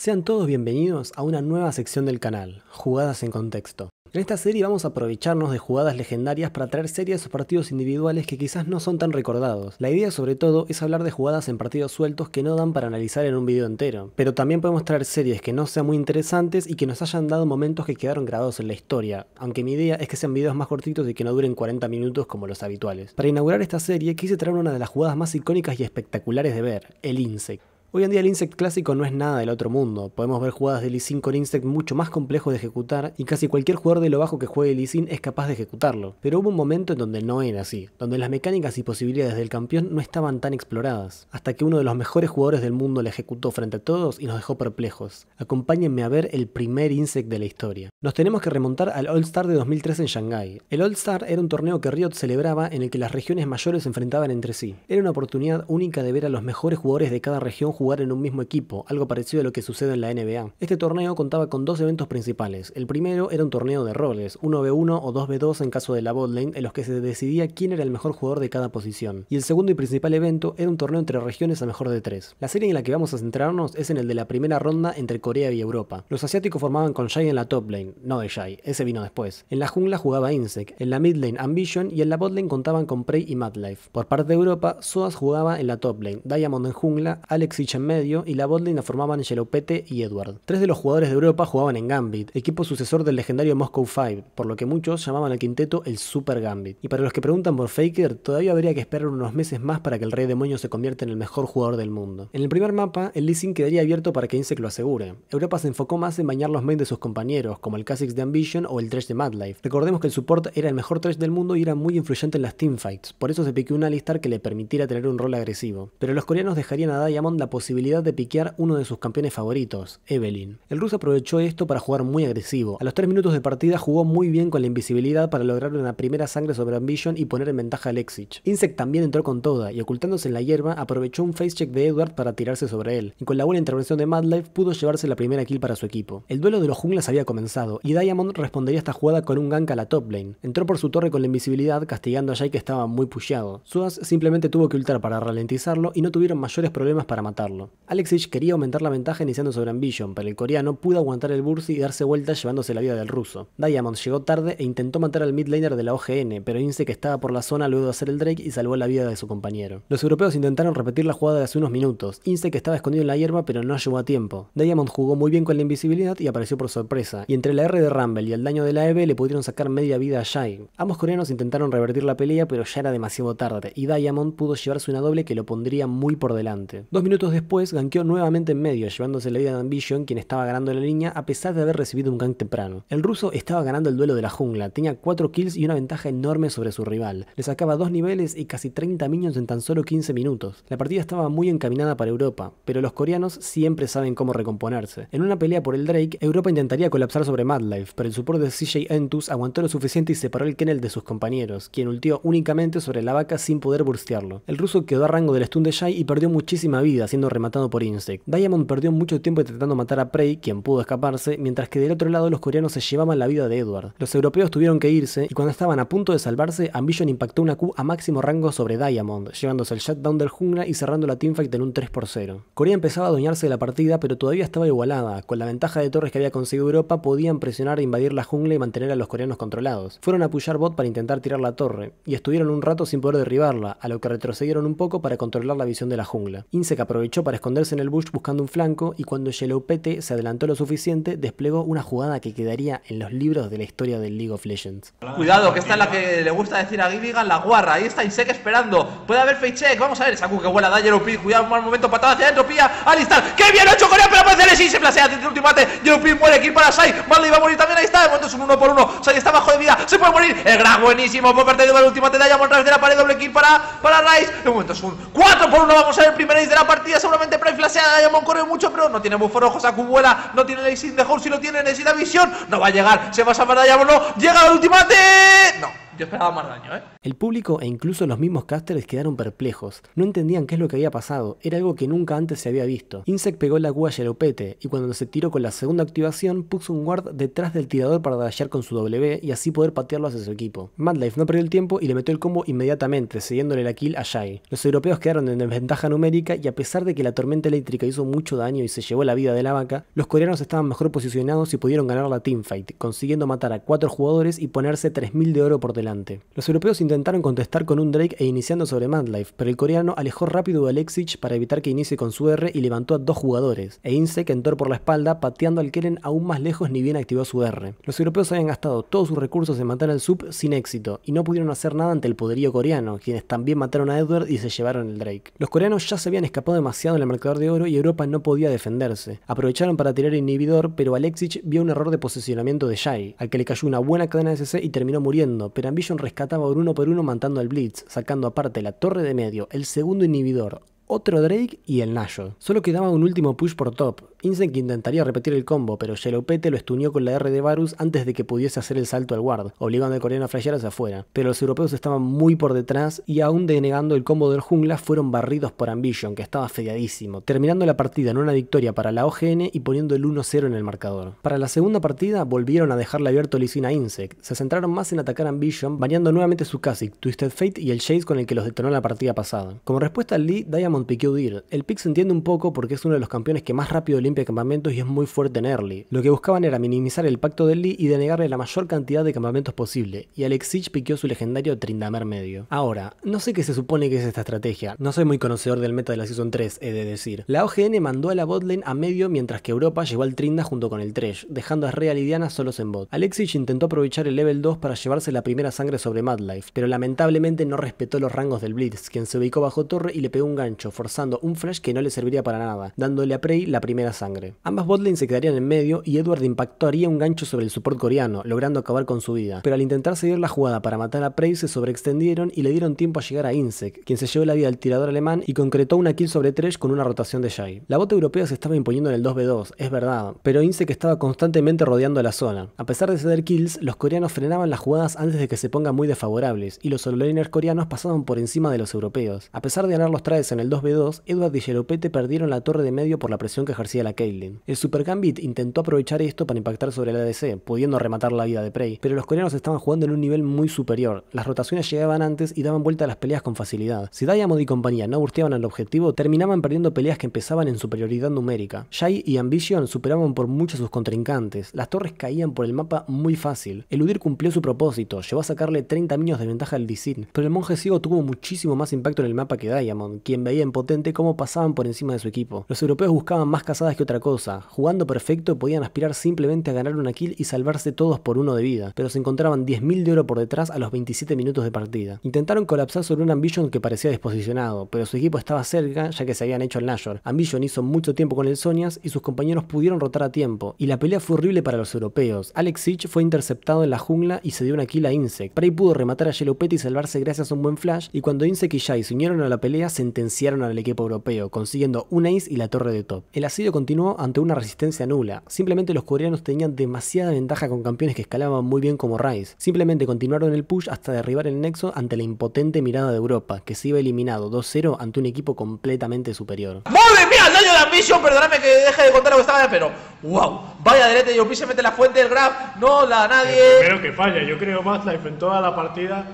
Sean todos bienvenidos a una nueva sección del canal, Jugadas en Contexto. En esta serie vamos a aprovecharnos de jugadas legendarias para traer series o partidos individuales que quizás no son tan recordados. La idea sobre todo es hablar de jugadas en partidos sueltos que no dan para analizar en un video entero, pero también podemos traer series que no sean muy interesantes y que nos hayan dado momentos que quedaron grabados en la historia, aunque mi idea es que sean videos más cortitos y que no duren 40 minutos como los habituales. Para inaugurar esta serie quise traer una de las jugadas más icónicas y espectaculares de ver, el Insect. Hoy en día el Insect clásico no es nada del otro mundo, podemos ver jugadas de Lee Sin con Insect mucho más complejo de ejecutar y casi cualquier jugador de lo bajo que juegue Lee Sin es capaz de ejecutarlo, pero hubo un momento en donde no era así, donde las mecánicas y posibilidades del campeón no estaban tan exploradas, hasta que uno de los mejores jugadores del mundo le ejecutó frente a todos y nos dejó perplejos. Acompáñenme a ver el primer Insect de la historia. Nos tenemos que remontar al All Star de 2003 en Shanghai. El All Star era un torneo que Riot celebraba en el que las regiones mayores se enfrentaban entre sí. Era una oportunidad única de ver a los mejores jugadores de cada región jugar en un mismo equipo, algo parecido a lo que sucede en la NBA. Este torneo contaba con dos eventos principales. El primero era un torneo de roles, 1v1 o 2v2 en caso de la botlane, en los que se decidía quién era el mejor jugador de cada posición. Y el segundo y principal evento era un torneo entre regiones a mejor de tres. La serie en la que vamos a centrarnos es en el de la primera ronda entre Corea y Europa. Los asiáticos formaban con Jai en la top lane, no de Jai, ese vino después. En la jungla jugaba Insect, en la mid lane Ambition y en la botlane contaban con Prey y Madlife. Por parte de Europa, Soas jugaba en la top lane, Diamond en jungla, Alex y en medio y la botlane la formaban Yelopete y Edward. Tres de los jugadores de Europa jugaban en Gambit, equipo sucesor del legendario Moscow 5, por lo que muchos llamaban al quinteto el Super Gambit. Y para los que preguntan por Faker, todavía habría que esperar unos meses más para que el Rey Demonio se convierta en el mejor jugador del mundo. En el primer mapa, el leasing quedaría abierto para que Insect lo asegure. Europa se enfocó más en bañar los mains de sus compañeros, como el Kha'Zix de Ambition o el Trash de Madlife. Recordemos que el support era el mejor Trash del mundo y era muy influyente en las teamfights, por eso se piqueó un Alistar que le permitiera tener un rol agresivo. Pero los coreanos dejarían a Diamond la posibilidad de piquear uno de sus campeones favoritos, Evelyn. El ruso aprovechó esto para jugar muy agresivo. A los 3 minutos de partida jugó muy bien con la invisibilidad para lograr una primera sangre sobre Ambition y poner en ventaja a Lexic. Insect también entró con toda y ocultándose en la hierba aprovechó un face check de Edward para tirarse sobre él, y con la buena intervención de Madlife pudo llevarse la primera kill para su equipo. El duelo de los junglas había comenzado y Diamond respondería esta jugada con un gank a la top lane. Entró por su torre con la invisibilidad castigando a Jay que estaba muy pusheado. Suaz simplemente tuvo que ultar para ralentizarlo y no tuvieron mayores problemas para matarlo. Alexis quería aumentar la ventaja iniciando sobre Ambition, pero el coreano pudo aguantar el Bursi y darse vuelta llevándose la vida del ruso. Diamond llegó tarde e intentó matar al midlaner de la OGN, pero Insec que estaba por la zona luego de hacer el Drake y salvó la vida de su compañero. Los europeos intentaron repetir la jugada de hace unos minutos, Insec que estaba escondido en la hierba pero no llegó a tiempo. Diamond jugó muy bien con la invisibilidad y apareció por sorpresa, y entre la R de Rumble y el daño de la EV le pudieron sacar media vida a Shai. Ambos coreanos intentaron revertir la pelea pero ya era demasiado tarde, y Diamond pudo llevarse una doble que lo pondría muy por delante. Dos minutos después, ganqueó nuevamente en medio, llevándose la vida de Ambition, quien estaba ganando la línea a pesar de haber recibido un gank temprano. El ruso estaba ganando el duelo de la jungla, tenía 4 kills y una ventaja enorme sobre su rival. Le sacaba 2 niveles y casi 30 minions en tan solo 15 minutos. La partida estaba muy encaminada para Europa, pero los coreanos siempre saben cómo recomponerse. En una pelea por el Drake, Europa intentaría colapsar sobre Madlife, pero el soporte de CJ Entus aguantó lo suficiente y separó el kennel de sus compañeros, quien ultió únicamente sobre la vaca sin poder burstearlo. El ruso quedó a rango del stun de Shai y perdió muchísima vida, siendo rematado por Insect. Diamond perdió mucho tiempo intentando matar a Prey, quien pudo escaparse, mientras que del otro lado los coreanos se llevaban la vida de Edward. Los europeos tuvieron que irse, y cuando estaban a punto de salvarse, Ambition impactó una Q a máximo rango sobre Diamond, llevándose el shutdown del jungla y cerrando la teamfight en un 3 por 0. Corea empezaba a adueñarse de la partida, pero todavía estaba igualada. Con la ventaja de torres que había conseguido Europa, podían presionar e invadir la jungla y mantener a los coreanos controlados. Fueron a pushar bot para intentar tirar la torre, y estuvieron un rato sin poder derribarla, a lo que retrocedieron un poco para controlar la visión de la jungla. Insec aprovechó para esconderse en el bush buscando un flanco y cuando Yellowpete se adelantó lo suficiente, desplegó una jugada que quedaría en los libros de la historia del League of Legends. Cuidado, que esta es la que le gusta decir a Gilligan, la guarra. Ahí está Insec esperando. Puede haber fake check. Vamos a ver, Saku que vuela, da Yellowpete. Cuidado, un mal momento, patada hacia adentro, pilla. Alistar, ¡qué bien hecho Corea! Pero aparece sí. se placea tiene el ultimate. Yellowpete muere, aquí para Sai. Marley va a morir también, ahí está. De momento es un 1 por 1 Sai está bajo de vida, se puede morir. El gran buenísimo, por parte del ultimate. de Diamond través de la pared, doble kill para, para Rice. De momento es un 4 por 1, vamos a ver el primer ace de la partida seguramente Prime flashea Diamond corre mucho, pero no tiene ojos a Cubuela, no tiene Lacing de Hor si lo tiene necesita visión, no va a llegar, se va a salvar Diamond, no, llega la ultimate, no daño, ¿eh? El público e incluso los mismos casters quedaron perplejos. No entendían qué es lo que había pasado. Era algo que nunca antes se había visto. Insect pegó la al opete y cuando se tiró con la segunda activación, puso un guard detrás del tirador para dashear con su W y así poder patearlo hacia su equipo. Madlife no perdió el tiempo y le metió el combo inmediatamente, cediéndole la kill a Shai. Los europeos quedaron en desventaja numérica y a pesar de que la tormenta eléctrica hizo mucho daño y se llevó la vida de la vaca, los coreanos estaban mejor posicionados y pudieron ganar la teamfight, consiguiendo matar a cuatro jugadores y ponerse 3.000 de oro por delante. Los europeos intentaron contestar con un Drake e iniciando sobre Madlife, pero el coreano alejó rápido a Alexic para evitar que inicie con su R y levantó a dos jugadores, e que entró por la espalda pateando al Keren aún más lejos ni bien activó su R. Los europeos habían gastado todos sus recursos en matar al sub sin éxito, y no pudieron hacer nada ante el poderío coreano, quienes también mataron a Edward y se llevaron el Drake. Los coreanos ya se habían escapado demasiado en el marcador de oro y Europa no podía defenderse. Aprovecharon para tirar inhibidor, pero Alexic vio un error de posicionamiento de Shai, al que le cayó una buena cadena de CC y terminó muriendo, pero Vision rescataba uno por uno matando al Blitz, sacando aparte la torre de medio, el segundo inhibidor, otro Drake y el Nayo. Solo quedaba un último push por top. Insec intentaría repetir el combo, pero YellowPete lo estuñó con la R de Varus antes de que pudiese hacer el salto al ward, obligando al coreano a flashear hacia afuera. Pero los europeos estaban muy por detrás y aún denegando el combo del jungla fueron barridos por Ambition, que estaba fedeadísimo, terminando la partida en una victoria para la OGN y poniendo el 1-0 en el marcador. Para la segunda partida volvieron a dejarle abierto Lisin a Insect. Se centraron más en atacar a Ambition, bañando nuevamente su Kha'Zix, Twisted Fate y el Shades con el que los detonó la partida pasada. Como respuesta al Lee, Diamond Diamond El pick se entiende un poco porque es uno de los campeones que más rápido limpia campamentos y es muy fuerte en early. Lo que buscaban era minimizar el pacto de Lee y denegarle la mayor cantidad de campamentos posible, y Alexich piqueó su legendario Trindamer medio. Ahora, no sé qué se supone que es esta estrategia, no soy muy conocedor del meta de la Season 3, he de decir. La OGN mandó a la botlane a medio mientras que Europa llevó al Trinda junto con el Tresh, dejando a Real y Diana solos en bot. Alexich intentó aprovechar el level 2 para llevarse la primera sangre sobre Madlife, pero lamentablemente no respetó los rangos del Blitz, quien se ubicó bajo torre y le pegó un gancho, forzando un flash que no le serviría para nada, dándole a Prey la primera sangre. Ambas botlanes se quedarían en medio y Edward impactaría un gancho sobre el support coreano, logrando acabar con su vida. Pero al intentar seguir la jugada para matar a Prey se sobreextendieron y le dieron tiempo a llegar a Insec, quien se llevó la vida al tirador alemán y concretó una kill sobre Tresh con una rotación de Jai. La bota europea se estaba imponiendo en el 2v2, es verdad, pero Insec estaba constantemente rodeando la zona. A pesar de ceder kills, los coreanos frenaban las jugadas antes de que se pongan muy desfavorables, y los solo laners coreanos pasaban por encima de los europeos. A pesar de ganar los trades en el 2 B2, Edward y Yelopete perdieron la torre de medio por la presión que ejercía la Caitlyn. El Super Gambit intentó aprovechar esto para impactar sobre la ADC, pudiendo rematar la vida de Prey, pero los coreanos estaban jugando en un nivel muy superior. Las rotaciones llegaban antes y daban vuelta a las peleas con facilidad. Si Diamond y compañía no burteaban al objetivo, terminaban perdiendo peleas que empezaban en superioridad numérica. Shai y Ambition superaban por mucho a sus contrincantes. Las torres caían por el mapa muy fácil. Eludir cumplió su propósito, llevó a sacarle 30 minions de ventaja al Dizin, pero el monje ciego tuvo muchísimo más impacto en el mapa que Diamond, quien veía potente como pasaban por encima de su equipo. Los europeos buscaban más cazadas que otra cosa. Jugando perfecto podían aspirar simplemente a ganar una kill y salvarse todos por uno de vida, pero se encontraban 10.000 de oro por detrás a los 27 minutos de partida. Intentaron colapsar sobre un Ambition que parecía desposicionado, pero su equipo estaba cerca ya que se habían hecho el Nashor. Ambition hizo mucho tiempo con el Sonias y sus compañeros pudieron rotar a tiempo, y la pelea fue horrible para los europeos. Alex Hitch fue interceptado en la jungla y se dio una kill a Insect. Prey pudo rematar a Pet y salvarse gracias a un buen flash, y cuando Insec y Jai se unieron a la pelea sentenciaron al equipo europeo, consiguiendo un ace y la torre de top. El asedio continuó ante una resistencia nula, simplemente los coreanos tenían demasiada ventaja con campeones que escalaban muy bien como Rice, simplemente continuaron el push hasta derribar el nexo ante la impotente mirada de Europa, que se iba eliminado 2-0 ante un equipo completamente superior. ¡Madre mía, el daño de Perdóname que deje de contar lo que estaba, pero ¡wow! Vaya derecha, y se la fuente del grab, no la nadie. Creo que falla, yo creo más Life en toda la partida,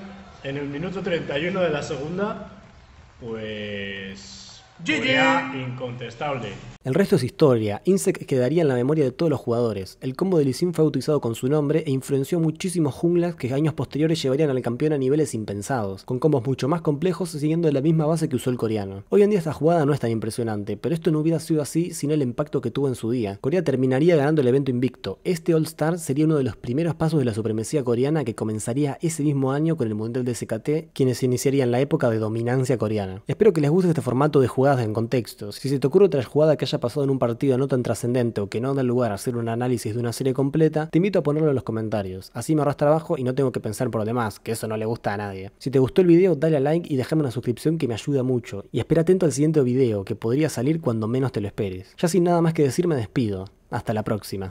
en el minuto 31 de la segunda, pues... GG. Incontestable. El resto es historia. Insect quedaría en la memoria de todos los jugadores. El combo de Lee fue utilizado con su nombre e influenció muchísimos junglas que años posteriores llevarían al campeón a niveles impensados, con combos mucho más complejos siguiendo la misma base que usó el coreano. Hoy en día esta jugada no es tan impresionante, pero esto no hubiera sido así sin el impacto que tuvo en su día. Corea terminaría ganando el evento invicto. Este All Star sería uno de los primeros pasos de la supremacía coreana que comenzaría ese mismo año con el Mundial de SKT, quienes iniciarían la época de dominancia coreana. Espero que les guste este formato de jugadas en contexto. Si se te ocurre otra jugada que haya pasado en un partido no tan trascendente o que no da lugar a hacer un análisis de una serie completa, te invito a ponerlo en los comentarios. Así me ahorras trabajo y no tengo que pensar por lo demás, que eso no le gusta a nadie. Si te gustó el video, dale a like y déjame una suscripción que me ayuda mucho. Y espera atento al siguiente video, que podría salir cuando menos te lo esperes. Ya sin nada más que decir, me despido. Hasta la próxima.